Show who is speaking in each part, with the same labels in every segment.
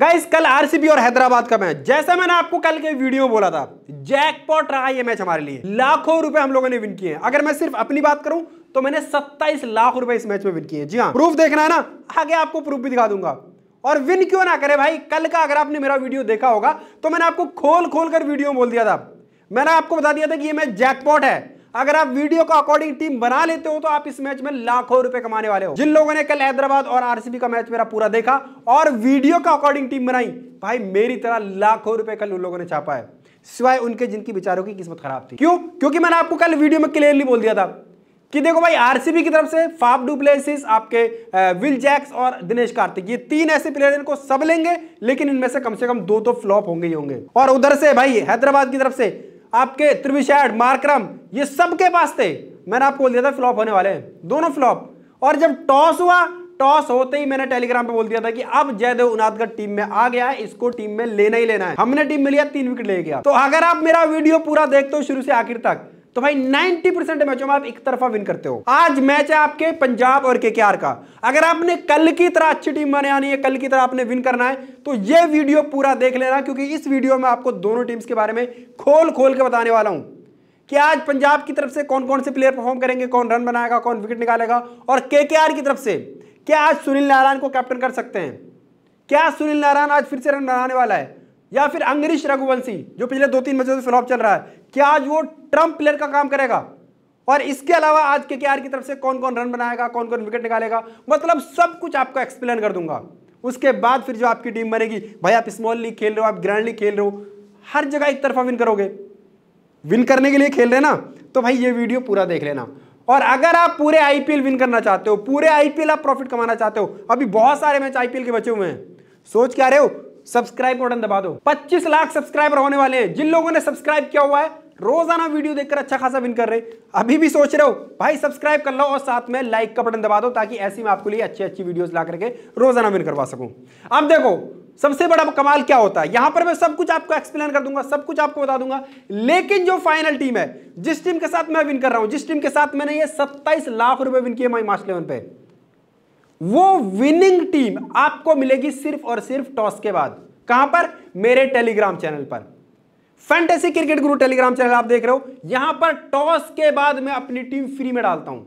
Speaker 1: guys कल RCB और हैदराबाद का मैच जैसा मैंने आपको कल के वीडियो में बोला था जैकपॉट रहा ये मैच हमारे लिए लाखों रुपए हम लोगों ने विन किए हैं अगर मैं सिर्फ अपनी बात करूं तो मैंने 27 लाख रुपए इस मैच में विन किए हैं जी हाँ प्रूफ देखना है ना आगे आपको प्रूफ भी दिखा दूंगा और विन क्यों ना करे भाई कल का अगर आपने मेरा वीडियो देखा होगा तो मैंने आपको खोल खोल कर वीडियो बोल दिया था मैंने आपको बता दिया था कि ये मैच जैकपॉट है अगर आप वीडियो का अकॉर्डिंग टीम बना लेते हो तो आप इस मैच में लाखों रुपए कमाने वाले हो जिन लोगों ने कल हैदराबाद और आरसीबी का मैच मेरा पूरा देखा और वीडियो का अकॉर्डिंग टीम बनाई भाई मेरी तरह लाखों रुपए कल उन लोगों ने छापा है सिवाय उनके जिनकी विचारों की किस्मत खराब थी क्यों क्योंकि मैंने आपको कल वीडियो में क्लियरली बोल दिया था कि देखो भाई आरसीबी की तरफ से फाफ डुप्लेसिस आपके विल जैक्स और दिनेश कार्तिक ये तीन ऐसे प्लेयर इनको सब लेंगे लेकिन इनमें से कम से कम दो तो फ्लॉप होंगे ही होंगे और उधर से भाई हैदराबाद की तरफ से आपके त्रिविशैड मार्क्रम ये सबके पास थे मैंने आपको बोल दिया था फ्लॉप होने वाले हैं दोनों फ्लॉप और जब टॉस हुआ टॉस होते ही मैंने टेलीग्राम पे बोल दिया था कि अब जयदेव उनादगर टीम में आ गया है इसको टीम में लेना ही लेना है हमने टीम में लिया तीन विकेट ले गया तो अगर आप मेरा वीडियो पूरा देखते हो शुरू से आखिर तक तो भाई 90 परसेंट मैचों में आप एक तरफा विन करते हो आज मैच है आपके पंजाब और के का अगर आपने कल की तरह अच्छी टीम बनानी है कल की तरह आपने विन करना है तो ये वीडियो पूरा देख लेना क्योंकि इस वीडियो में आपको दोनों टीम्स के बारे में खोल खोल के बताने वाला हूं कि आज पंजाब की तरफ से कौन कौन से प्लेयर परफॉर्म करेंगे कौन रन बनाएगा कौन विकेट निकालेगा और के की तरफ से क्या आज सुनील नारायण को कैप्टन कर सकते हैं क्या सुनील नारायण आज फिर से रन बनाने वाला है या फिर अंग्रेश रघुवंशी जो पिछले दो तीन महीने से फ्लॉप चल रहा है क्या आज वो ट्रंप प्लेयर का काम करेगा और इसके अलावा आज के की तरफ से कौन कौन रन बनाएगा कौन कौन विकेट निकालेगा मतलब सब कुछ आपको एक्सप्लेन कर दूंगा उसके बाद फिर जो आपकी टीम बनेगी भाई आप स्मॉल लीग खेल रहे हो आप ग्रैंड लीग खेल रहे हो हर जगह एक तरफा विन करोगे विन करने के लिए खेल रहे ना तो भाई ये वीडियो पूरा देख लेना और अगर आप पूरे आईपीएल विन करना चाहते हो पूरे आईपीएल आप प्रॉफिट कमाना चाहते हो अभी बहुत सारे मैच आईपीएल के बचे हुए हैं सोच क्या रहे हो सब्सक्राइब बटन दबा दो 25 लाख सब्सक्राइबर होने वाले हैं जिन लोगों ने सब्सक्राइब किया हुआ है रोजाना वीडियो देखकर अच्छा खासा विन कर रहे अभी भी सोच रहे हो भाई सब्सक्राइब कर लो और साथ में लाइक का बटन दबा दो ताकि ऐसी मैं आपको लिए अच्छी अच्छी वीडियोस ला करके रोजाना विन करवा सकूं अब देखो सबसे बड़ा कमाल क्या होता है यहां पर मैं सब कुछ आपको एक्सप्लेन कर दूंगा सब कुछ आपको बता दूंगा लेकिन जो फाइनल टीम है जिस टीम के साथ मैं विन कर रहा हूं जिस टीम के साथ मैंने ये सत्ताईस लाख रुपए विन किए माई मास्टर लेवन पे वो विनिंग टीम आपको मिलेगी सिर्फ और सिर्फ टॉस के बाद कहां पर मेरे टेलीग्राम चैनल पर fantasy cricket Guru Telegram channel आप देख रहे हो यहां पर टॉस के बाद मैं अपनी टीम फ्री में डालता हूं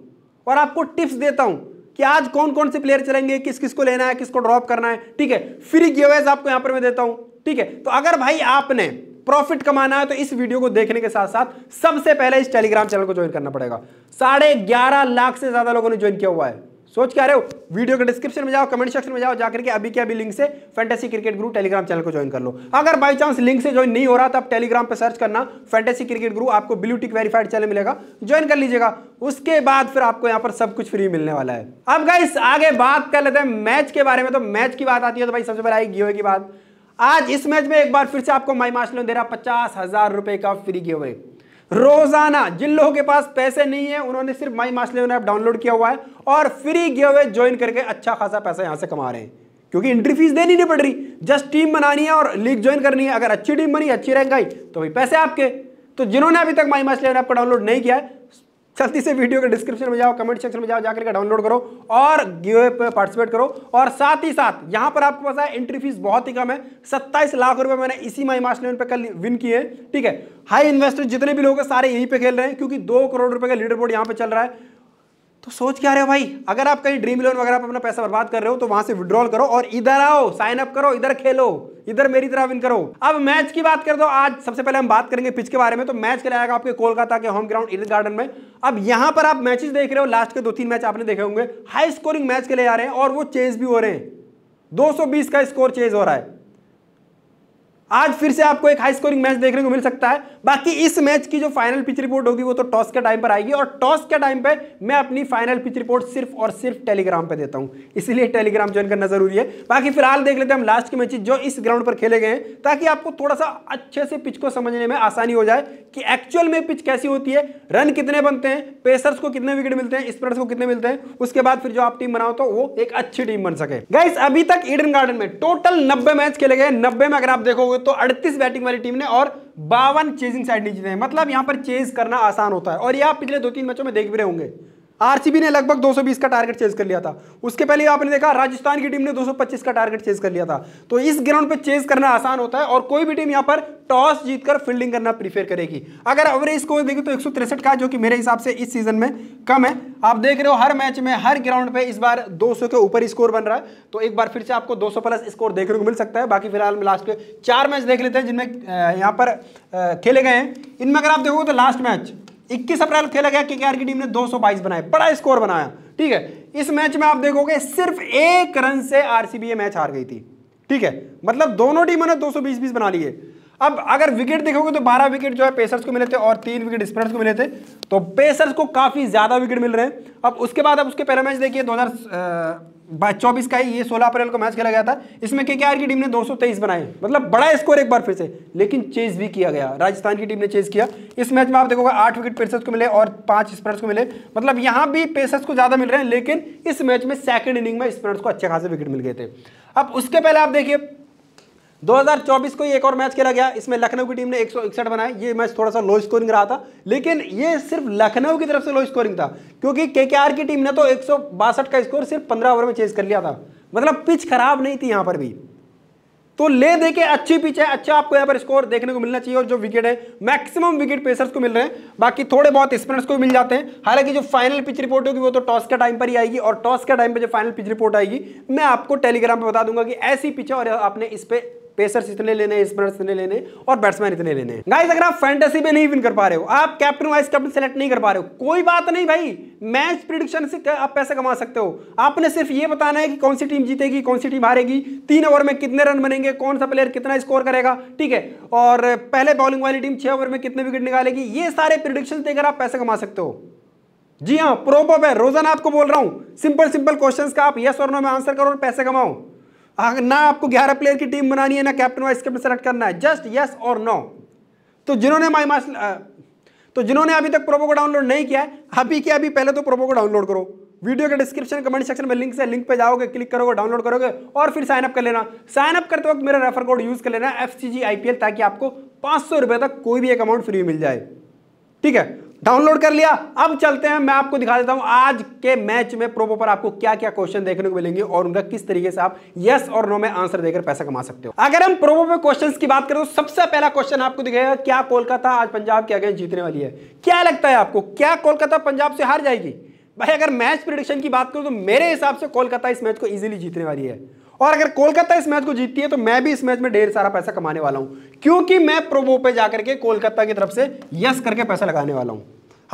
Speaker 1: और आपको टिप्स देता हूं कि आज कौन कौन से प्लेयर चलेंगे किस किस को लेना है किसको ड्रॉप करना है ठीक है फ्री गिवेज आपको यहां पर मैं देता हूं ठीक है तो अगर भाई आपने प्रॉफिट कमाना है तो इस वीडियो को देखने के साथ साथ सबसे पहले इस टेलीग्राम चैनल को ज्वाइन करना पड़ेगा साढ़े ग्यारह लाख से ज्यादा लोगों ने ज्वाइन किया हुआ है सोच क्या रहे हो वीडियो के डिस्क्रिप्शन में जाओ कमेंट सेक्शन में जाओ जाकर के अभी के अभी लिंक से fantasy cricket group Telegram channel को ज्वाइन कर लो अगर बाय चांस लिंक से ज्वाइन नहीं हो रहा तो आप टेलीग्राम पर सर्च करना फैंटेसी क्रिकेट ग्रुप आपको ब्लू टिक वेरीफाइड चैनल मिलेगा ज्वाइन कर लीजिएगा उसके बाद फिर आपको यहाँ पर सब कुछ फ्री मिलने वाला है अब गाइस आगे बात कर लेते हैं मैच के बारे में तो मैच की बात आती है तो भाई सबसे पहले आई गियोवे की बात आज इस मैच में एक बार फिर से आपको माई मार्शल दे रहा पचास हजार रुपए का फ्री गियोवे रोजाना जिन लोगों के पास पैसे नहीं है उन्होंने सिर्फ माई मास्टर ऐप डाउनलोड किया हुआ है और फ्री गिव अवे ज्वाइन करके अच्छा खासा पैसा यहां से कमा रहे हैं क्योंकि एंट्री फीस देनी नहीं पड़ रही जस्ट टीम बनानी है और लीग ज्वाइन करनी है अगर अच्छी टीम बनी अच्छी रैंक आई तो भाई पैसे आपके तो जिन्होंने अभी तक माई मास्टर ऐप डाउनलोड नहीं किया है जल्दी से वीडियो के डिस्क्रिप्शन में जाओ कमेंट सेक्शन में जाओ जाकर के डाउनलोड करो और गिवे पे पार्टिसिपेट करो और साथ ही साथ यहाँ पर आपको पास है एंट्री फीस बहुत ही कम है सत्ताईस लाख रुपए मैंने इसी माई मास्ट लेवल पर कल विन किए ठीक है हाई इन्वेस्टर जितने भी लोग हैं सारे यहीं पे खेल रहे हैं क्योंकि दो करोड़ रुपए का लीडर बोर्ड यहाँ पे चल रहा है तो सोच क्या रहे हो भाई अगर आप कहीं ड्रीम इलेवन वगैरह अपना पैसा बर्बाद कर रहे हो तो वहां से विड्रॉल करो और इधर आओ साइन अप करो इधर खेलो इधर मेरी तरह विन करो अब मैच की बात कर दो आज सबसे पहले हम बात करेंगे पिच के बारे में तो मैच खेलाएगा आपके कोलकाता के होम ग्राउंड इलिस गार्डन में अब यहां पर आप मैचेस देख रहे हो लास्ट के दो तीन मैच आपने देखे होंगे हाई स्कोरिंग मैच खेले जा रहे हैं और वो चेज भी हो रहे हैं 220 का स्कोर चेज हो रहा है आज फिर से आपको एक हाई स्कोरिंग मैच देखने को मिल सकता है बाकी इस मैच की जो फाइनल पिच रिपोर्ट होगी वो तो टॉस के टाइम पर आएगी और टॉस के टाइम पे मैं अपनी फाइनल पिच रिपोर्ट सिर्फ और सिर्फ टेलीग्राम पे देता हूं इसलिए टेलीग्राम ज्वाइन करना जरूरी है बाकी फिलहाल देख लेते हैं हम लास्ट के मैच जो इस ग्राउंड पर खेले गए हैं ताकि आपको थोड़ा सा अच्छे से पिच को समझने में आसानी हो जाए कि एक्चुअल में पिच कैसी होती है रन कितने बनते हैं पेसर्स को कितने विकेट मिलते हैं स्पिनर्स को कितने मिलते हैं उसके बाद फिर जो आप टीम बनाओ तो वो एक अच्छी टीम बन सके गाइस अभी तक ईडन गार्डन में टोटल नब्बे मैच खेले गए नब्बे में अगर आप देखोगे हुए तो 38 बैटिंग वाली टीम ने और बावन चेजिंग साइड नीचे मतलब यहां पर चेज करना आसान होता है और यह आप पिछले दो तीन मैचों में देख भी रहे होंगे आरसीबी ने लगभग 220 का टारगेट चेज कर लिया था उसके पहले आपने देखा राजस्थान की टीम ने 225 का टारगेट चेज कर लिया था तो इस ग्राउंड पे चेज करना आसान होता है और कोई भी टीम यहां पर टॉस जीतकर फील्डिंग करना प्रीफेर करेगी अगर एवरेज स्कोर देखिए तो एक का जो कि मेरे हिसाब से इस सीजन में कम है आप देख रहे हो हर मैच में हर ग्राउंड पे इस बार दो के ऊपर स्कोर बन रहा है तो एक बार फिर से आपको दो प्लस स्कोर देखने को मिल सकता है बाकी फिलहाल लास्ट के चार मैच देख लेते हैं जिनमें यहाँ पर खेले गए हैं इनमें अगर आप देखोगे तो लास्ट मैच 21 अप्रैल खेला गया केकेआर की टीम ने 222 बनाए बड़ा स्कोर बनाया ठीक है इस मैच में आप देखोगे सिर्फ एक रन से आरसीबी ये मैच हार गई थी ठीक है मतलब दोनों टीमों ने 220 20 बना लिए अब अगर विकेट देखोगे तो 12 विकेट जो है पेसर्स को मिले थे और तीन विकेट स्पिनर्स को मिले थे तो पेसर्स को काफी ज्यादा विकेट मिल रहे हैं अब उसके बाद अब उसके पहला मैच देखिए दो चौबीस का ही ये सोलह अप्रैल को मैच खेला गया था इसमें के की टीम ने 223 बनाए मतलब बड़ा स्कोर एक बार फिर से लेकिन चेज भी किया गया राजस्थान की टीम ने चेज किया इस मैच में आप देखोगे आठ विकेट पेसर्स को मिले और पांच स्पिनर्स को मिले मतलब यहां भी पेसर्स को ज़्यादा मिल रहे हैं लेकिन इस मैच में सेकेंड इनिंग में स्पिनर्स को अच्छे खासे विकेट मिल गए थे अब उसके पहले आप देखिए 2024 को एक और मैच खेला गया इसमें लखनऊ की टीम ने एक बनाए ये मैच थोड़ा सा लो स्कोरिंग रहा था लेकिन ये सिर्फ लखनऊ की तरफ से लो स्कोरिंग था क्योंकि के की टीम ने तो एक का स्कोर सिर्फ पंद्रह ओवर में चेज कर लिया था मतलब पिच खराब नहीं थी यहाँ पर भी तो ले दे के अच्छी पिच है अच्छा आपको यहाँ पर स्कोर देखने को मिलना चाहिए और जो विकेट है मैक्सिमम विकेट पेसर्स को मिल रहे हैं बाकी थोड़े बहुत स्पिनर्स को मिल जाते हैं हालांकि जो फाइनल पिच रिपोर्ट होगी वो तो टॉस के टाइम पर ही आएगी और टॉस के टाइम पर जो फाइनल पिच रिपोर्ट आएगी मैं आपको टेलीग्राम पर बता दूंगा कि ऐसी पिच है और आपने इस पर पेसर्स इतने लेने स्पिनर्स इतने लेने और बैट्समैन इतने लेने गाइस अगर आप फैंटेसी में नहीं विन कर पा रहे हो आप कैप्टन वाइस कैप्टन सेलेक्ट नहीं कर पा रहे हो कोई बात नहीं भाई मैच प्रिडिक्शन से आप पैसे कमा सकते हो आपने सिर्फ ये बताना है कि कौन सी टीम जीतेगी कौन सी टीम हारेगी तीन ओवर में कितने रन बनेंगे कौन सा प्लेयर कितना स्कोर करेगा ठीक है और पहले बॉलिंग वाली टीम छह ओवर में कितने विकेट निकालेगी ये सारे प्रिडिक्शन देकर आप पैसे कमा सकते हो जी हाँ प्रोबो है रोजाना आपको बोल रहा हूं सिंपल सिंपल क्वेश्चंस का आप यस और नो में आंसर करो और पैसे कमाओ ना आपको ग्यारह प्लेयर की टीम बनानी है ना कैप्टन वाइस कैप्टन सेलेक्ट करना है जस्ट यस और नो तो जिन्होंने माई मास तो जिन्होंने अभी तक प्रोबो को डाउनलोड नहीं किया है अभी के अभी पहले तो प्रोबो को डाउनलोड करो वीडियो के डिस्क्रिप्शन कमेंट सेक्शन में लिंक से लिंक पे जाओगे क्लिक करोगे डाउनलोड करोगे और फिर साइनअप कर लेना साइनअप करते वक्त मेरा रेफर कोड यूज कर लेना F C G I P L ताकि आपको पांच सौ रुपये तक कोई भी एक अमाउंट फ्री मिल जाए ठीक है डाउनलोड कर लिया अब चलते हैं मैं आपको दिखा देता हूं आज के मैच में प्रोमो पर आपको क्या क्या क्वेश्चन देखने को मिलेंगे और उनका किस तरीके से आप यस और नो में आंसर देकर पैसा कमा सकते हो अगर हम प्रोमो पर क्वेश्चंस की बात करें तो सबसे पहला क्वेश्चन आपको दिखेगा क्या कोलकाता आज पंजाब के अगेंस्ट जीतने वाली है क्या लगता है आपको क्या कोलकाता पंजाब से हार जाएगी भाई अगर मैच प्रिडिक्शन की बात करूं तो मेरे हिसाब से कोलकाता इस मैच को इजीली जीतने वाली है और अगर कोलकाता इस मैच को जीतती है तो मैं भी इस मैच में ढेर सारा पैसा कमाने वाला हूं क्योंकि मैं प्रोमो पे जाकर के कोलकाता की तरफ से यस करके पैसा लगाने वाला हूं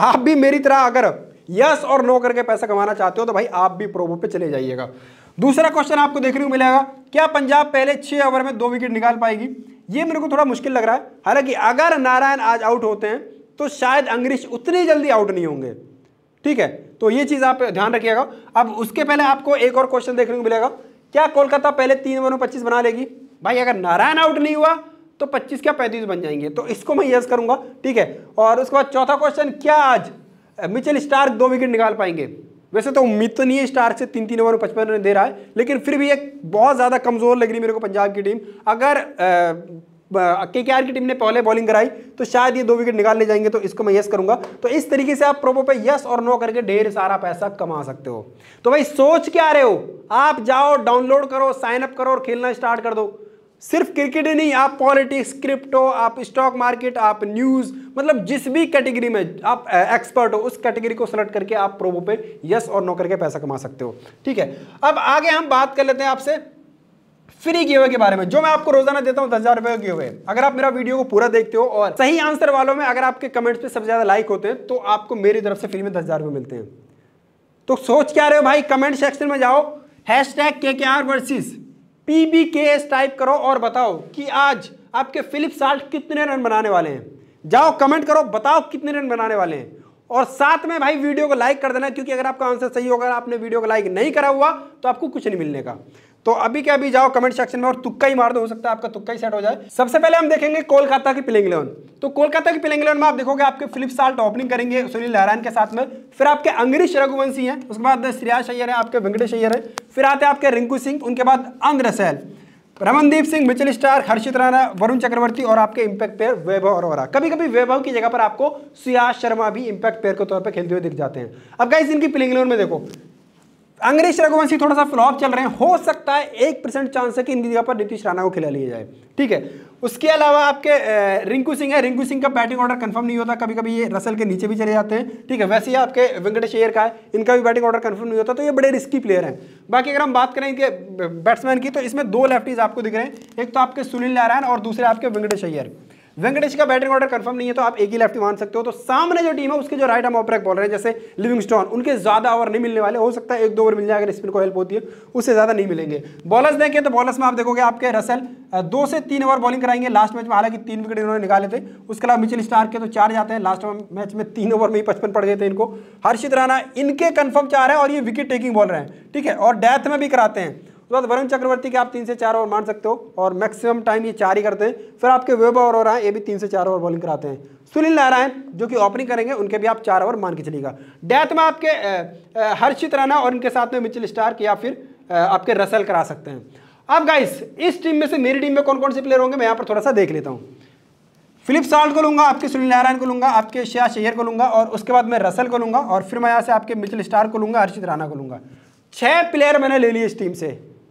Speaker 1: आप भी मेरी तरह अगर यस और नो करके पैसा कमाना चाहते हो तो भाई आप भी प्रोमो पे चले जाइएगा दूसरा क्वेश्चन आपको देखने को मिलेगा क्या पंजाब पहले छह ओवर में दो विकेट निकाल पाएगी ये मेरे को थोड़ा मुश्किल लग रहा है हालांकि अगर नारायण आज आउट होते हैं तो शायद अंग्रेज उतनी जल्दी आउट नहीं होंगे ठीक है तो ये चीज़ आप ध्यान रखिएगा अब उसके पहले आपको एक और क्वेश्चन देखने को मिलेगा क्या कोलकाता पहले तीन ओवर में पच्चीस बना लेगी भाई अगर नारायण आउट नहीं हुआ तो पच्चीस क्या पैंतीस बन जाएंगे तो इसको मैं यस करूंगा ठीक है और उसके बाद चौथा क्वेश्चन क्या आज मिचेल स्टार्क दो विकेट निकाल पाएंगे वैसे तो उम्मीद तो नहीं है स्टार्क से तीन तीन ओवर में पचपन रन दे रहा है लेकिन फिर भी एक बहुत ज़्यादा कमज़ोर लग रही मेरे को पंजाब की टीम अगर आ, के के की टीम ने पहले बॉलिंग कराई तो शायद ये दो विकेट निकाल ले जाएंगे तो इसको मैं यस करूंगा तो इस तरीके से आप प्रोमो पे यस और नो करके ढेर सारा पैसा कमा सकते हो तो भाई सोच क्या रहे हो आप जाओ डाउनलोड करो साइन अप करो और खेलना स्टार्ट कर दो सिर्फ क्रिकेट ही नहीं आप पॉलिटिक्स क्रिप्टो आप स्टॉक मार्केट आप न्यूज़ मतलब जिस भी कैटेगरी में आप एक्सपर्ट हो उस कैटेगरी को सेलेक्ट करके आप प्रोमो पे यस और नो करके पैसा कमा सकते हो ठीक है अब आगे हम बात कर लेते हैं आपसे फ्री गिवे के बारे में जो मैं आपको रोजाना देता हूँ दस हजार रुपए गिवे अगर आप मेरा वीडियो को पूरा देखते हो और सही आंसर वालों में अगर आपके कमेंट्स पे सबसे ज्यादा लाइक होते हैं तो आपको मेरी तरफ से फ्री में दस हजार रुपये मिलते हैं तो सोच क्या रहे हो भाई कमेंट सेक्शन में जाओ hash hashtag K K R versus P B K S type करो और बताओ कि आज आपके फिलिप साल्ट कितने रन बनाने वाले हैं जाओ कमेंट करो बताओ कितने रन बनाने वाले हैं और साथ में भाई वीडियो को लाइक कर देना क्योंकि अगर आपका आंसर सही होगा आपने वीडियो को लाइक नहीं करा हुआ तो आपको कुछ नहीं मिलने का तो अभी क्या अभी जाओ कमेंट सेक्शन में और तुक्का ही मार दो हो सकता है आपका तुक्का ही सेट हो जाए सबसे पहले हम देखेंगे कोलकाता की प्लेइंग इलेवन तो कोलकाता की प्लेइंग इलेवन में आप देखोगे आपके फिलिप साल्ट ओपनिंग करेंगे सुनील नारायण के साथ में फिर आपके अंग्रेश रघुवंशी हैं उसके बाद श्रेयास अय्यर है आपके वेंकटेश अय्यर है फिर आते हैं आपके रिंकू सिंह उनके बाद Andre Russell Ramandeep Singh Mitchell Starc Harshit Rana Varun Chakravarthy और आपके इंपैक्ट पेयर वैभव अरोरा कभी कभी वैभव की जगह पर आपको सुयाश शर्मा भी इंपैक्ट पेयर के तौर पर खेलते हुए दिख जाते हैं अब गाइस इनकी प्लेइंग इलेवन में देखो अंग्रेज रघुवंशी थोड़ा सा फ्लॉप चल रहे हैं हो सकता है एक परसेंट चांस है कि इनकी जगह पर नीतीश राणा को खिला लिया जाए ठीक है उसके अलावा आपके रिंकू सिंह है रिंकू सिंह का बैटिंग ऑर्डर कंफर्म नहीं होता कभी कभी ये रसल के नीचे भी चले जाते हैं ठीक है वैसे ही आपके वेंकटेश अयर का है इनका भी बैटिंग ऑर्डर कंफर्म नहीं होता तो ये बड़े रिस्की प्लेयर हैं बाकी अगर हम बात करें इनके बैट्समैन की तो इसमें दो लेफ्टीज आपको दिख रहे हैं एक तो आपके सुनील नारायण और दूसरे आपके वेंकटेश अयर वेंकटेश का बैटिंग ऑर्डर कंफर्म नहीं है तो आप एक ही लेफ्ट मान सकते हो तो सामने जो टीम है उसके जो राइट हम ऑपरेक बॉलर हैं जैसे स्टोन उनके ज़्यादा ओवर नहीं मिलने वाले हो सकता है एक दो ओवर मिल जाए अगर स्पिन को हेल्प होती है उससे ज़्यादा नहीं मिलेंगे बॉलर्स देखें तो बॉलर्स में आप देखोगे आपके रसल दो से तीन ओवर बॉलिंग कराएंगे लास्ट मैच में हालांकि तीन विकेट इन्होंने निकाले थे उसके अलावा मिचिल स्टार के तो चार जाते हैं लास्ट मैच में तीन ओवर में ही पचपन पड़ गए थे इनको हर्षित राणा इनके कन्फर्म चार है और ये विकेट टेकिंग बॉलर हैं ठीक है और डेथ में भी कराते हैं उसके बाद वरुण चक्रवर्ती के आप तीन से चार ओवर मार सकते हो और मैक्सिमम टाइम ये चार ही करते हैं फिर आपके वेब ओवर हो रहा है ये भी तीन से चार ओवर बॉलिंग कराते हैं सुनील नारायण जो कि ओपनिंग करेंगे उनके भी आप चार ओवर मान के चलेगा डेथ में आपके हर्षित राना और उनके साथ में मिचिल स्टार्क या फिर आपके रसल करा सकते हैं अब गाइस इस टीम में से मेरी टीम में कौन कौन से प्लेयर होंगे मैं यहाँ पर थोड़ा सा देख लेता हूँ फिलिप साल्ट को लूंगा आपके सुनील नारायण को लूंगा आपके श्या शेयर को लूंगा और उसके बाद मैं रसल को लूंगा और फिर मैं यहाँ से आपके मिचिल स्टार को लूंगा हर्षित राणा को लूंगा छः प्लेयर मैंने ले लिए इस टीम से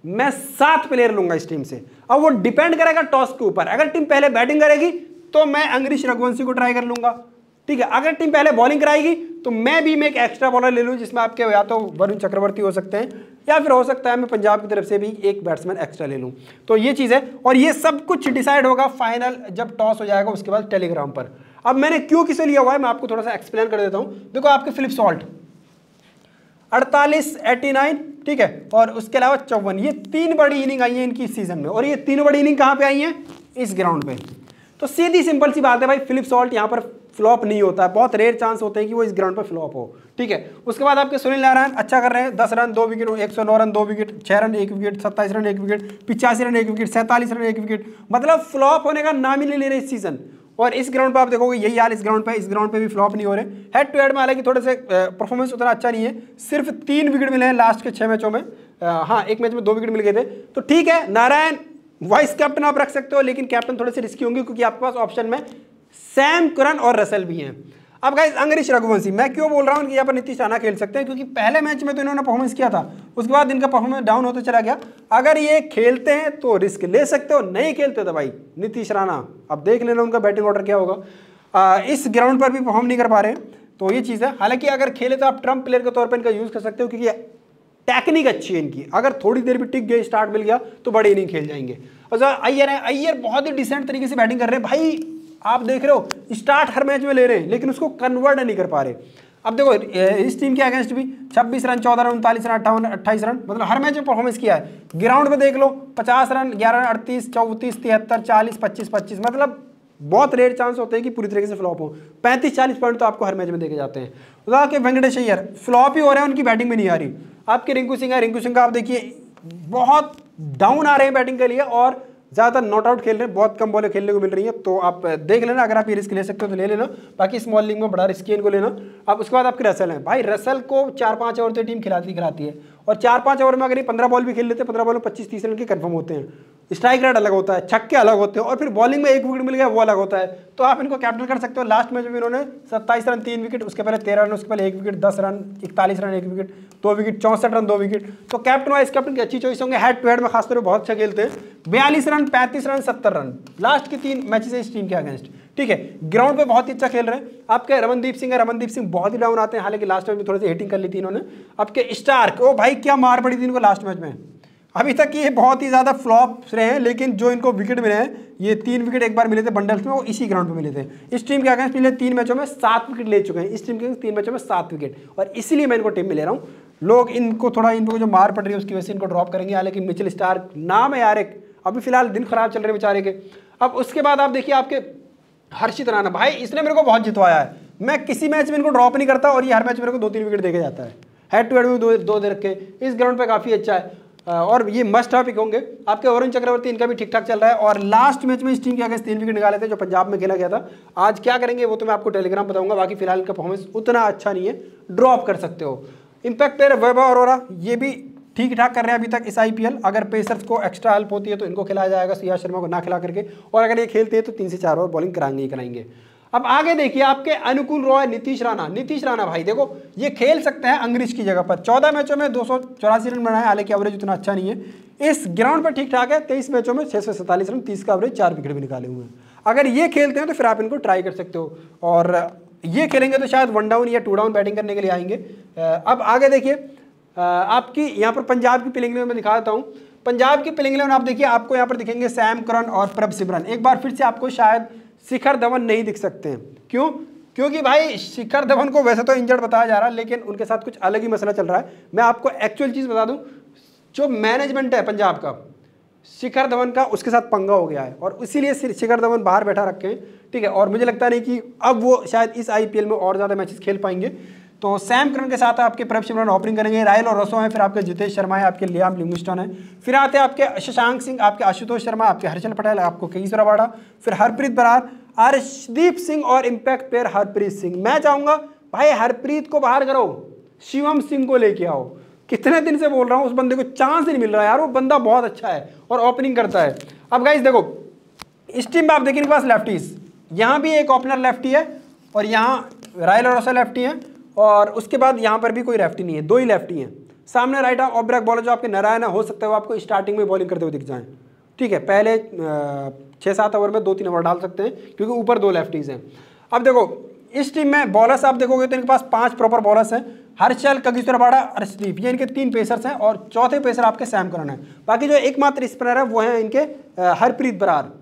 Speaker 1: मैं सात प्लेयर लूंगा इस टीम से अब वो डिपेंड करेगा टॉस के ऊपर अगर टीम पहले बैटिंग करेगी तो मैं अंग्रेज रघुवंशी को ट्राई कर लूंगा ठीक है अगर टीम पहले बॉलिंग कराएगी तो मैं भी मैं एक एक्स्ट्रा बॉलर ले लूँ जिसमें आपके या तो वरुण चक्रवर्ती हो सकते हैं या फिर हो सकता है मैं पंजाब की तरफ से भी एक बैट्समैन एक्स्ट्रा ले लूँ तो ये चीज़ है और ये सब कुछ डिसाइड होगा फाइनल जब टॉस हो जाएगा उसके बाद टेलीग्राम पर अब मैंने क्यों किसे लिया हुआ है मैं आपको थोड़ा सा एक्सप्लेन कर देता हूँ देखो आपके फिलिप सॉल्ट अड़तालीस एटी नाइन ठीक है और उसके अलावा चौवन ये तीन बड़ी इनिंग आई है इनकी सीजन में और ये तीनों बड़ी इनिंग कहाँ पे आई हैं इस ग्राउंड पे तो सीधी सिंपल सी बात है भाई फिलिप सॉल्ट यहाँ पर फ्लॉप नहीं होता है बहुत रेयर चांस होते हैं कि वो इस ग्राउंड पर फ्लॉप हो ठीक है उसके बाद आपके सुनील नारायण अच्छा कर रहे हैं दस रन दो विकेट एक सौ नौ रन दो विकेट छह रन एक विकेट सत्ताईस रन एक विकेट पिचासी रन एक विकेट सैंतालीस रन एक विकेट मतलब फ्लॉप होने का नाम ही नहीं ले रहे इस सीजन और इस ग्राउंड पर आप देखोगे यही हाल इस ग्राउंड पर इस ग्राउंड पर भी फ्लॉप नहीं हो रहे हेड टू हेड में हालांकि थोड़े से परफॉर्मेंस उतना अच्छा नहीं है सिर्फ तीन विकेट मिले हैं लास्ट के छः मैचों में हाँ एक मैच में दो विकेट मिल गए थे तो ठीक है नारायण वाइस कैप्टन आप रख सकते हो लेकिन कैप्टन थोड़े से रिस्की होंगे क्योंकि आपके पास ऑप्शन में सैम करन और रसल भी हैं अब गाइज अंग्रेज रघुवंशी मैं क्यों बोल रहा हूँ कि यहाँ पर नीतीश राणा खेल सकते हैं क्योंकि पहले मैच में तो इन्होंने परफॉर्मेंस किया था उसके बाद इनका परफॉर्मेंस डाउन होता चला गया अगर ये खेलते हैं तो रिस्क ले सकते हो नहीं खेलते तो भाई नीतीश राणा अब देख लेना उनका बैटिंग ऑर्डर क्या होगा आ, इस ग्राउंड पर भी परफॉर्म नहीं कर पा रहे तो ये चीज़ है हालांकि अगर खेले तो आप ट्रम्प प्लेयर के तौर पर इनका यूज़ कर सकते हो क्योंकि टेक्निक अच्छी है इनकी अगर थोड़ी देर भी टिक गई स्टार्ट मिल गया तो बड़े इनिंग खेल जाएंगे और अच्छा, अय्यर है अय्यर बहुत ही डिसेंट तरीके से बैटिंग कर रहे हैं भाई आप देख रहे हो स्टार्ट हर मैच में ले रहे हैं लेकिन उसको कन्वर्ट नहीं कर पा रहे अब देखो इस टीम के अगेंस्ट भी 26 रन 14 रन उनतालीस रन अट्ठावन अट्ठाईस रन मतलब हर मैच में परफॉर्मेंस किया है ग्राउंड में देख लो 50 रन 11 रन अड़तीस चौंतीस तिहत्तर चालीस पच्चीस पच्चीस मतलब बहुत रेयर चांस होते हैं कि पूरी तरीके से फ्लॉप हो पैंतीस चालीस पॉइंट तो आपको हर मैच में देखे जाते हैं उदा के वेंकटेश अयर फ्लॉप ही हो रहे हैं उनकी बैटिंग में नहीं आ रही आपके रिंकू सिंह है रिंकू सिंह का आप देखिए बहुत डाउन आ रहे हैं बैटिंग के लिए और ज़्यादातर नॉट आउट खेल रहे हैं बहुत कम बॉलें खेलने को मिल रही हैं तो आप देख लेना अगर आप ये रिस्क ले सकते हो तो ले लेना बाकी स्मॉल लीग में बड़ा रिस्क है इनको लेना अब उसके बाद आपके रसल हैं भाई रसल को चार पाँच ओवर तो टीम खिलाती खिलाती है और चार पाँच ओवर में अगर ये पंद्रह बॉल भी खेल लेते हैं पंद्रह बॉल में पच्चीस तीस रन के कन्फर्म होते हैं स्ट्राइक रेट अलग होता है छक्के अलग होते हैं और फिर बॉलिंग में एक विकेट मिल गया वो अलग होता है तो आप इनको कैप्टन कर सकते हो लास्ट मैच में इन्होंने सत्ताईस रन तीन विकेट उसके पहले तेरह रन उसके पहले एक विकेट दस रन इकतालीस रन एक विकेट दो विकेट चौंसठ रन दो विकेट तो कैप्टन वाइस कैप्टन की अच्छी चॉइस होंगे हेड टू हेड में खासतौर पर बहुत अच्छा खेलते हैं बयालीस रन पैंतीस रन सत्तर रन लास्ट के तीन मैचेस है इस टीम के अगेंस्ट ठीक है ग्राउंड पे बहुत ही अच्छा खेल रहे हैं आपके रमनदीप सिंह है रमनदीप सिंह बहुत ही डाउन आते हैं हालांकि लास्ट मैच में थोड़ी सी हिटिंग कर ली थी इन्होंने आपके स्टार्क ओ भाई क्या मार पड़ी थी इनको लास्ट मैच में अभी तक ये बहुत ही ज़्यादा फ्लॉप रहे हैं लेकिन जो इनको विकेट मिले हैं ये तीन विकेट एक बार मिले थे बंडल्स में वो इसी ग्राउंड पे मिले थे इस टीम के आगे पिछले तीन मैचों में सात विकेट ले चुके हैं इस टीम के तीन मैचों में सात विकेट और इसीलिए मैं इनको टीम में ले रहा हूँ लोग इनको थोड़ा इनको जो मार पड़ रही है उसकी वजह से इनको ड्रॉप करेंगे हालांकि मिचिल स्टार नाम है यार एक अभी फिलहाल दिन खराब चल रहे बेचारे के अब उसके बाद आप देखिए आपके हर्षित राणा भाई इसने मेरे को बहुत जितवाया है मैं किसी मैच में इनको ड्रॉप नहीं करता और ये हर मैच मेरे को दो तीन विकेट देके जाता है हेड टू हेड में दो दो दे रखे इस ग्राउंड पर काफ़ी अच्छा है और ये मस्ट है पिक होंगे आपके वरुण चक्रवर्ती इनका भी ठीक ठाक चल रहा है और लास्ट मैच में इस टीम के अगर तीन विकेट निकाले थे जो पंजाब में खेला गया था आज क्या करेंगे वो तो मैं आपको टेलीग्राम बताऊंगा बाकी फिलहाल का परफॉर्मेंस उतना अच्छा नहीं है ड्रॉप कर सकते हो इम्पैक्ट प्लेयर वैभव अरोरा ये भी ठीक ठाक कर रहे हैं अभी तक इस आईपीएल अगर पेसर्स को एक्स्ट्रा हेल्प होती है तो इनको खिलाया जाएगा सिया शर्मा को ना खिला करके और अगर ये खेलते हैं तो तीन से चार ओवर बॉलिंग कराएंगे ही कराएंगे अब आगे देखिए आपके अनुकूल रॉय नीतीश राणा नीतीश राणा भाई देखो ये खेल सकते हैं अंग्रेज की जगह पर चौदह मैचों में दो रन बनाए हालांकि एवरेज उतना अच्छा नहीं है इस ग्राउंड पर ठीक ठाक है तेईस मैचों में छः रन तीस का एवरेज चार विकेट भी निकाले हुए हैं अगर ये खेलते हैं तो फिर आप इनको ट्राई कर सकते हो और ये खेलेंगे तो शायद वन डाउन या टू डाउन बैटिंग करने के लिए आएंगे अब आगे देखिए आपकी यहाँ पर पंजाब की पिलिंग में मैं दिखा देता हूँ पंजाब की पिलिंग इलेवन आप देखिए आपको यहाँ पर दिखेंगे सैम करन और प्रभ सिमरन एक बार फिर से आपको शायद शिखर धवन नहीं दिख सकते हैं क्यों क्योंकि भाई शिखर धवन को वैसे तो इंजर्ड बताया जा रहा है लेकिन उनके साथ कुछ अलग ही मसला चल रहा है मैं आपको एक्चुअल चीज़ बता दूं जो मैनेजमेंट है पंजाब का शिखर धवन का उसके साथ पंगा हो गया है और इसीलिए शिखर धवन बाहर बैठा रखे हैं ठीक है और मुझे लगता नहीं कि अब वो शायद इस आईपीएल में और ज़्यादा मैचेस खेल पाएंगे तो सैम करन के साथ आपके प्रभ शिमरन ओपनिंग करेंगे रायल और रसो हैं फिर आपके जितेश शर्मा है आपके लियाम लिंगस्टन है फिर आते हैं आपके शशांक सिंह आपके आशुतोष शर्मा आपके हर्षल पटेल आपको केसरा बाड़ा फिर हरप्रीत बरार अर्शदीप सिंह और इम्पैक्ट पेयर हरप्रीत सिंह मैं चाहूँगा भाई हरप्रीत को बाहर करो शिवम सिंह को लेके आओ कितने दिन से बोल रहा हूँ उस बंदे को चांस ही नहीं मिल रहा यार वो बंदा बहुत अच्छा है और ओपनिंग करता है अब गाइज देखो इस टीम में आप देखिए पास लेफ्टीज यहाँ भी एक ओपनर लेफ्टी है और यहाँ रायल और लेफ्टी है और उसके बाद यहाँ पर भी कोई लेफ्टी नहीं है दो ही लेफ्टी हैं सामने right arm off break bowler जो आपके नारायण हो सकता है वो आपको स्टार्टिंग में बॉलिंग करते हुए दिख जाए ठीक है पहले छः सात ओवर में दो तीन ओवर डाल सकते हैं क्योंकि ऊपर दो लेफ्टीज हैं अब देखो इस टीम में बॉलर्स आप देखोगे तो इनके पास पांच प्रॉपर बॉलर्स हैं हर्षल कगिश्वरबाड़ा अर्शदीप ये इनके तीन पेसर्स हैं और चौथे पेसर आपके सैम करण है बाकी जो एकमात्र स्पिनर है वो हैं इनके Harpreet Brar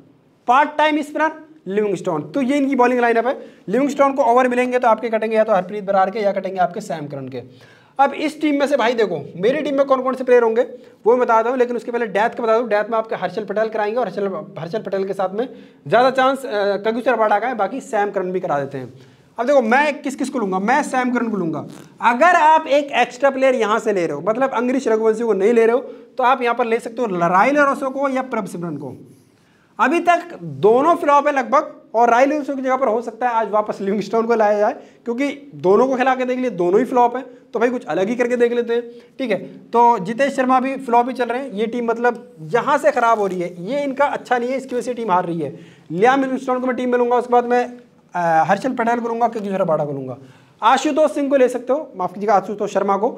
Speaker 1: part time spinner Livingstone तो ये इनकी बॉलिंग लाइनअप है लिविंगस्टोन को ओवर मिलेंगे तो आपके कटेंगे या तो हरप्रीत बरार के या कटेंगे आपके सैम करन के अब इस टीम में से भाई देखो मेरी टीम में कौन कौन से प्लेयर होंगे वो मैं बता दूँ लेकिन उसके पहले डैथ का बता दूँ डैथ में आपके हर्षल पटेल कराएंगे और हर्षल हर्षल पटेल के साथ में ज़्यादा चांस कगुचर बाटा का है बाकी सैम करन भी करा देते हैं अब देखो मैं किस किस को लूँगा मैं सैम करन को लूँगा अगर आप एक एक्स्ट्रा प्लेयर यहाँ से ले रहे हो मतलब अंग्रेज रघुवंशी को नहीं ले रहे हो तो आप यहाँ पर ले सकते हो लराइल रसो को या प्रभ सिमरन को अभी तक दोनों फ्लॉप है लगभग और राय लिविंगस्टोन की जगह पर हो सकता है आज वापस लिविंगस्टोन को लाया जाए क्योंकि दोनों को खिला के देख लिए दोनों ही फ्लॉप है तो भाई कुछ अलग ही करके देख लेते हैं ठीक है तो जितेश शर्मा भी फ्लॉप ही चल रहे हैं ये टीम मतलब जहां से ख़राब हो रही है ये इनका अच्छा नहीं है इसकी वजह से टीम हार रही है लियाम लिविंगस्टोन को मैं टीम में उसके बाद मैं हर्षल पटेल को लूँगा क्योंकि पाड़ा को लूँगा आशुतोष सिंह को ले सकते हो माफ कीजिएगा आशुतोष शर्मा को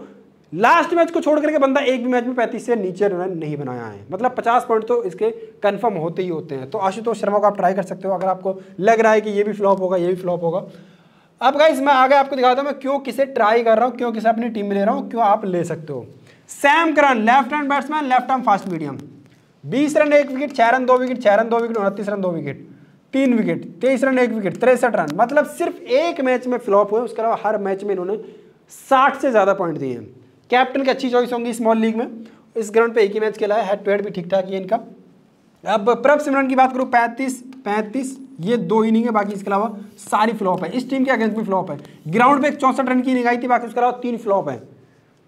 Speaker 1: लास्ट मैच को छोड़ करके बंदा एक भी मैच में पैंतीस से नीचे रन नहीं बनाया है मतलब पचास पॉइंट तो इसके कंफर्म होते ही होते हैं तो आशुतोष शर्मा को आप ट्राई कर सकते हो अगर आपको लग रहा है कि ये भी फ्लॉप होगा ये भी फ्लॉप होगा अब गाइज मैं आगे आपको दिखाता हूँ मैं क्यों किसे ट्राई कर रहा हूँ क्यों किसे अपनी टीम में ले रहा हूँ क्यों आप ले सकते हो Sam Curran left hand batsman left hand fast medium बीस रन एक विकेट छः रन दो विकेट छः रन दो विकेट उनतीस रन दो विकेट तीन विकेट तेईस रन एक विकेट तिरसठ रन मतलब सिर्फ एक मैच में फ्लॉप हुए उसके अलावा हर मैच में इन्होंने साठ से ज़्यादा पॉइंट दिए हैं कैप्टन की अच्छी चॉइस होंगी स्मॉल लीग में इस ग्राउंड पे एक ही मैच खेला है हेड टू हेड भी ठीक ठाक है इनका अब प्रब सिमरन की बात करूँ पैंतीस पैंतीस ये दो इनिंग है बाकी इसके अलावा सारी फ्लॉप है इस टीम के अगेंस्ट भी फ्लॉप है ग्राउंड पे चौसठ रन की इनिंग आई थी बाकी उसके अलावा तीन फ्लॉप है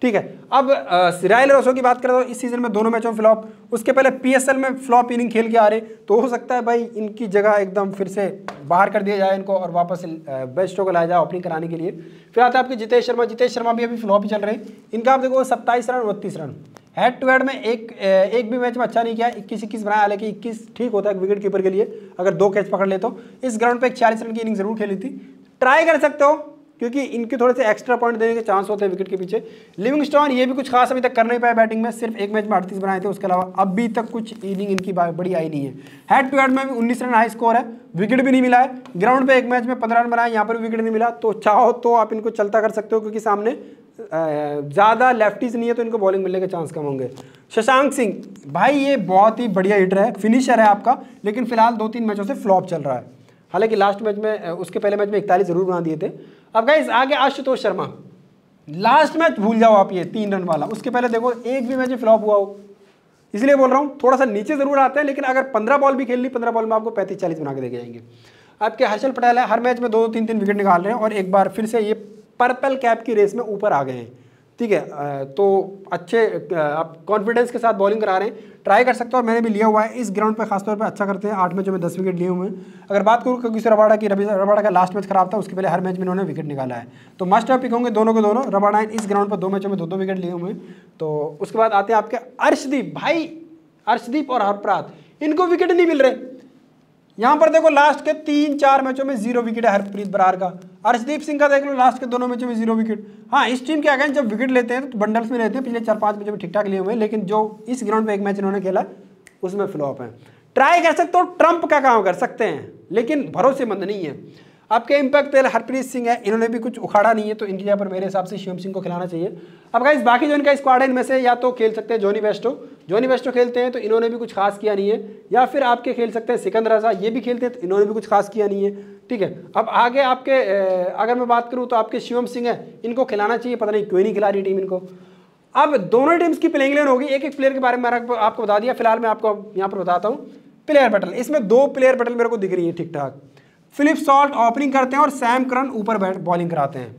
Speaker 1: ठीक है अब रायल रोसो की बात करें तो इस सीज़न में दोनों मैचों में फ्लॉप उसके पहले पीएसएल में फ्लॉप इनिंग खेल के आ रहे तो हो सकता है भाई इनकी जगह एकदम फिर से बाहर कर दिया जाए इनको और वापस बेस्टों को लाया जाए ओपनिंग कराने के लिए फिर आता है आपके जितेश शर्मा जितेश शर्मा भी अभी फ्लॉप ही चल रहे हैं इनका आप देखो सत्ताईस रन उनतीस रन हेड टू हेड में एक एक भी मैच में अच्छा नहीं किया इक्कीस इक्कीस बनाया हालांकि इक्कीस ठीक होता है विकेट कीपर के लिए अगर दो कैच पकड़ ले तो इस ग्राउंड पर एक चालीस रन की इनिंग जरूर खेली थी ट्राई कर सकते हो क्योंकि इनके थोड़े से एक्स्ट्रा पॉइंट देने के चांस होते हैं विकेट के पीछे लिविंगस्टॉन ये भी कुछ खास अभी तक कर नहीं पाया बैटिंग में सिर्फ एक मैच में अड़तीस बनाए थे उसके अलावा अभी तक कुछ इनिंग इनकी बड़ी आई नहीं है हेड टू हेड में भी उन्नीस रन हाई स्कोर है विकेट भी नहीं मिला है ग्राउंड पर एक मैच में पंद्रह रन बनाए यहाँ पर भी विकेट नहीं मिला तो चाहो तो आप इनको चलता कर सकते हो क्योंकि सामने ज़्यादा लेफ्टीज नहीं है तो इनको बॉलिंग मिलने के चांस कम होंगे शशांक सिंह भाई ये बहुत ही बढ़िया हिटर है फिनिशर है आपका लेकिन फिलहाल दो तीन मैचों से फ्लॉप चल रहा है हालांकि लास्ट मैच में उसके पहले मैच में इकतालीस जरूर बना दिए थे अब गाइज आगे आशुतोष शर्मा लास्ट मैच भूल जाओ आप ये तीन रन वाला उसके पहले देखो एक भी मैच फ्लॉप हुआ हो इसलिए बोल रहा हूँ थोड़ा सा नीचे जरूर आते हैं लेकिन अगर पंद्रह बॉल भी खेल ली पंद्रह बॉल में आपको पैंतीस चालीस बना के देखे जाएंगे आपके हर्षल पटेल है हर मैच में दो दो तीन तीन विकेट निकाल रहे हैं और एक बार फिर से ये पर्पल कैप की रेस में ऊपर आ गए हैं ठीक है तो अच्छे आप कॉन्फिडेंस के साथ बॉलिंग करा रहे हैं ट्राई कर सकते हो और मैंने भी लिया हुआ है इस ग्राउंड पर खासतौर पर अच्छा करते हैं आठ मैचों में दस विकेट लिए हुए हैं अगर बात करूँ क्योंकि रबाड़ा की रबी रबाड़ा का लास्ट मैच खराब था उसके पहले हर मैच में इन्होंने विकेट निकाला है तो मस्ट पिक होंगे दोनों के दोनों रबाड़ा इस ग्राउंड पर दो मैचों में दो दो विकेट लिए हुए हैं तो उसके बाद आते हैं आपके अर्शदीप भाई अर्शदीप और हरप्रात इनको विकेट नहीं मिल रहे यहां पर देखो लास्ट के तीन चार मैचों में जीरो विकेट है हरप्रीत बरार का अर्शदीप सिंह का देख लो लास्ट के दोनों मैचों में जीरो विकेट हाँ इस टीम के अगेंस्ट जब विकेट लेते हैं तो बंडल्स में रहते हैं पिछले चार पांच मैचों में ठीक ठाक लिए हुए लेकिन जो इस ग्राउंड में एक मैच इन्होंने खेला उसमें फ्लॉप है ट्राई कर सकते हो ट्रंप का काम कर सकते हैं लेकिन भरोसेमंद नहीं है आपके इम्पैक्ट पहले हरप्रीत सिंह है इन्होंने भी कुछ उखाड़ा नहीं है तो इनकी जगह पर मेरे हिसाब से शिवम सिंह को खिलाना चाहिए अब गाइस बाकी जो इनका स्क्वाड है इनमें से या तो खेल सकते हैं जोनी बेस्टो जॉनी बेस्टो तो खेलते हैं तो इन्होंने भी कुछ खास किया नहीं है या फिर आपके खेल सकते हैं सिकंदर रजा ये भी खेलते हैं तो इन्होंने भी कुछ खास किया नहीं है ठीक है अब आगे आपके अगर मैं बात करूँ तो आपके शिवम सिंह है इनको खिलाना चाहिए पता नहीं क्यों नहीं खिला रही टीम इनको अब दोनों टीम्स की प्लेइंग लेन होगी एक एक प्लेयर के बारे में आपको बता दिया फिलहाल मैं आपको यहाँ पर बताता हूँ प्लेयर बटल इसमें दो प्लेयर बटल मेरे को दिख रही है ठीक ठाक फिलिप सॉल्ट ओपनिंग करते हैं और सैम करन ऊपर बॉलिंग कराते हैं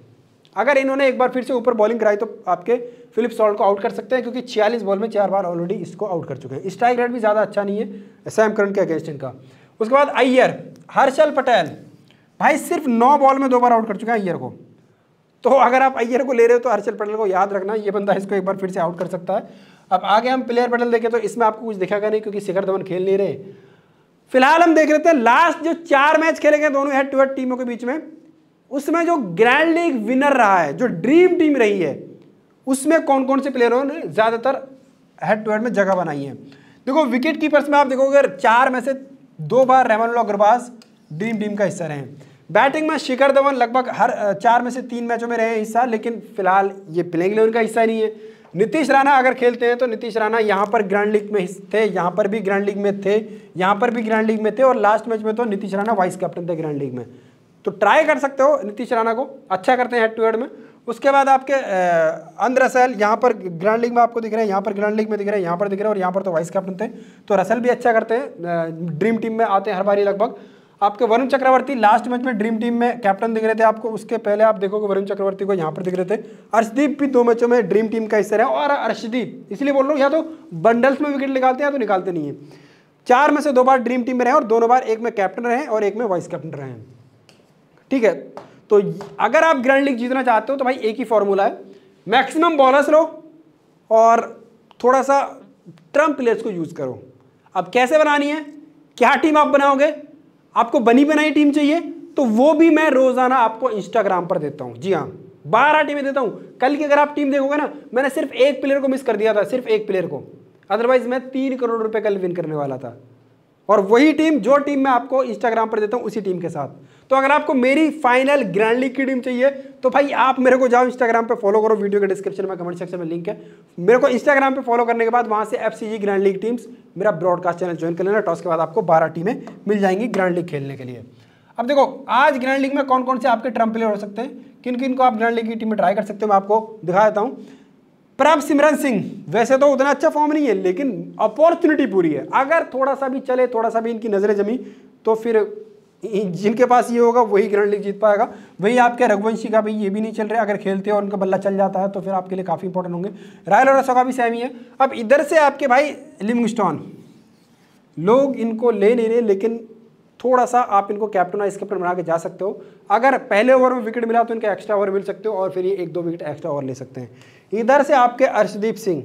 Speaker 1: अगर इन्होंने एक बार फिर से ऊपर बॉलिंग कराई तो आपके फिलिप सॉल्ट को आउट कर सकते हैं क्योंकि छियालीस बॉल में चार बार ऑलरेडी इसको आउट कर चुके हैं स्ट्राइक रेट भी ज़्यादा अच्छा नहीं है सैम करण के अगेंस्ट इनका उसके बाद अय्यर हर्षल पटेल भाई सिर्फ नौ बॉल में दो बार आउट कर चुके हैं अय्यर को तो अगर आप अय्यर को ले रहे हो तो हर्षल पटेल को याद रखना ये बंदा इसको एक बार फिर से आउट कर सकता है अब आगे हम प्लेयर पटेल देखें तो इसमें आपको कुछ दिखेगा नहीं क्योंकि शिखर धवन खेल नहीं रहे फिलहाल हम देख रहे थे लास्ट जो चार मैच खेले गए दोनों हेड टू हेड टीमों के बीच में उसमें जो ग्रैंड लीग विनर रहा है जो ड्रीम टीम रही है उसमें कौन कौन से प्लेयरों ने ज़्यादातर हेड टू हेड में जगह बनाई है देखो विकेट कीपर्स में आप देखोगे अगर चार में से दो बार रेमन अग्रवास ड्रीम टीम का हिस्सा रहे हैं बैटिंग में शिखर धवन लगभग हर चार में से तीन मैचों में रहे हैं हिस्सा लेकिन फिलहाल ये प्लेइंग इलेवन का हिस्सा नहीं है नीतीश राणा अगर खेलते हैं तो नीतीश राणा यहाँ पर ग्रैंड लीग में थे यहाँ पर भी ग्रैंड लीग में थे यहाँ पर भी ग्रैंड लीग में थे और लास्ट मैच में तो नीतीश राणा वाइस कैप्टन थे ग्रैंड लीग में तो ट्राई कर सकते हो नीतीश राणा को अच्छा करते हैं हेड टू हेड में उसके बाद आपके अंध रसेल यहाँ पर ग्रैंड लीग में आपको दिख रहे हैं यहाँ पर ग्रैंड लीग में दिख रहे हैं यहाँ पर दिख रहे हैं और यहाँ पर तो वाइस कैप्टन थे तो रसेल भी अच्छा करते हैं ड्रीम टीम में आते हैं हर बार लगभग आपके वरुण चक्रवर्ती लास्ट मैच में ड्रीम टीम में कैप्टन दिख रहे थे आपको उसके पहले आप देखोगे वरुण चक्रवर्ती को यहाँ पर दिख रहे थे अर्शदीप भी दो मैचों में ड्रीम टीम का हिस्सा है और अर्शदीप इसलिए बोल रहा हूँ या तो बंडल्स में विकेट निकालते हैं या तो निकालते नहीं है चार में से दो बार ड्रीम टीम में रहे और दोनों बार एक में कैप्टन रहे और एक में वाइस कैप्टन रहे ठीक है तो अगर आप ग्रैंड लीग जीतना चाहते हो तो भाई एक ही फॉर्मूला है मैक्सिमम बॉलर्स लो और थोड़ा सा ट्रम्प प्लेयर्स को यूज़ करो अब कैसे बनानी है क्या टीम आप बनाओगे आपको बनी बनाई टीम चाहिए तो वो भी मैं रोज़ाना आपको इंस्टाग्राम पर देता हूँ जी हाँ बारह टीमें देता हूँ कल की अगर आप टीम देखोगे ना मैंने सिर्फ एक प्लेयर को मिस कर दिया था सिर्फ एक प्लेयर को अदरवाइज मैं तीन करोड़ रुपए कल विन करने वाला था और वही टीम जो टीम मैं आपको इंस्टाग्राम पर देता हूँ उसी टीम के साथ तो अगर आपको मेरी फाइनल लीग की टीम चाहिए तो भाई आप मेरे को जाओ इंस्टाग्राम पे फॉलो करो वीडियो के डिस्क्रिप्शन में कमेंट सेक्शन में लिंक है मेरे को इंस्टाग्राम पे फॉलो करने के बाद वहाँ से F C G grand league teams मेरा ब्रॉडकास्ट चैनल ज्वाइन कर लेना टॉस के बाद आपको बारह टीमें मिल जाएंगी ग्रैंड लीग खेलने के लिए अब देखो आज ग्रैंड लीग में कौन कौन से आपके ट्रम्प प्लेयर हो सकते हैं किन किन को आप ग्रैंड लीग की टीम में ट्राई कर सकते हो मैं आपको दिखा देता हूँ प्रभ सिमरन सिंह वैसे तो उतना अच्छा फॉर्म नहीं है लेकिन अपॉर्चुनिटी पूरी है अगर थोड़ा सा भी चले थोड़ा सा भी इनकी नज़रें जमी तो फिर जिनके पास ये होगा वही ग्रैंड लीग जीत पाएगा वही आपके रघुवंशी का भी ये भी नहीं चल रहा अगर खेलते हो और उनका बल्ला चल जाता है तो फिर आपके लिए काफ़ी इंपॉर्टेंट होंगे रायल और का भी सेम ही है अब इधर से आपके भाई लिंगस्टॉन लोग इनको ले ले रहे लेकिन थोड़ा सा आप इनको कैप्टन और कैप्टन बना के जा सकते हो अगर पहले ओवर में विकेट मिला तो इनका एक्स्ट्रा ओवर मिल सकते हो और फिर ये एक दो विकेट एक्स्ट्रा ओवर ले सकते हैं इधर से आपके अर्शदीप सिंह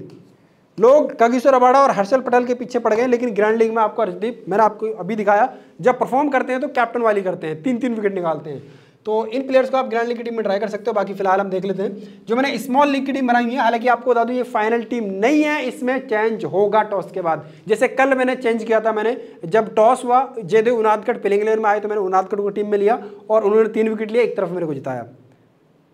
Speaker 1: लोग कागेश्वर अबाड़ा और हर्षल पटेल के पीछे पड़ गए लेकिन ग्रैंड लीग में आपको हर्षदीप मैंने आपको अभी दिखाया जब परफॉर्म करते हैं तो कैप्टन वाली करते हैं तीन तीन विकेट निकालते हैं तो इन प्लेयर्स को आप ग्रैंड लीग की टीम में ट्राई कर सकते हो बाकी फिलहाल हम देख लेते हैं जो मैंने स्मॉल लीग की टीम बनाई है हालांकि आपको बता दूं ये फाइनल टीम नहीं है इसमें चेंज होगा टॉस के बाद जैसे कल मैंने चेंज किया था मैंने जब टॉस हुआ जयदेव उनादकट प्लेइंग इलेवन में आए तो मैंने उनादगढ़ को टीम में लिया और उन्होंने तीन विकेट लिए एक तरफ मेरे को जिताया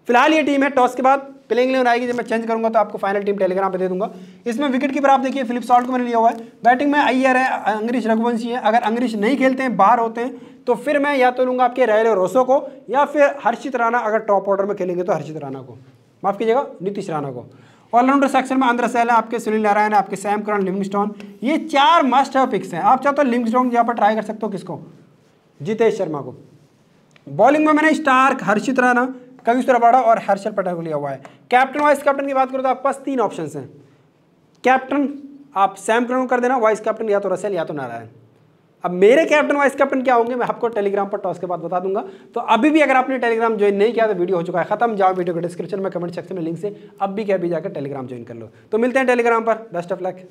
Speaker 1: फिलहाल ये टीम है टॉस के बाद प्लेइंग लेवन आएगी जब मैं चेंज करूंगा तो आपको फाइनल टीम टेलीग्राम पे दे दूंगा इसमें विकेट कीपर आप देखिए फिलिप सॉल्ट को मैंने लिया हुआ है बैटिंग में अय्यर है अंग्रेश रघुवंशी है अगर अंग्रेश नहीं खेलते हैं बाहर होते हैं तो फिर मैं या तो लूँगा आपके रैल रोसो को या फिर हर्षित राणा अगर टॉप ऑर्डर में खेलेंगे तो हर्षित राणा को माफ़ कीजिएगा नीतीश राणा को ऑलराउंडर सेक्शन में आंध्र सैल है आपके सुनील नारायण है आपके सैम करण लिविंगस्टोन ये चार मस्ट है पिक्स हैं आप चाहते हो लिविंगस्टोन यहाँ पर ट्राई कर सकते हो किसको जितेश शर्मा को बॉलिंग में मैंने स्टार्क हर्षित राणा कवि सुरपाड़ा और हर्षल पटेल को लिया हुआ है कैप्टन वाइस कैप्टन की बात करो तो आपके पास तीन ऑप्शन हैं कैप्टन आप सैम करन कर देना वाइस कैप्टन या तो रसेल या तो नारायण अब मेरे कैप्टन वाइस कैप्टन क्या होंगे मैं आपको टेलीग्राम पर टॉस के बाद बता दूंगा तो अभी भी अगर आपने टेलीग्राम ज्वाइन नहीं किया तो वीडियो हो चुका है खत्म जाओ वीडियो के डिस्क्रिप्शन में कमेंट सेक्शन में लिंक से अब भी क्या भी जाकर टेलीग्राम ज्वाइन कर लो तो मिलते हैं टेलीग्राम पर बेस्ट ऑफ लक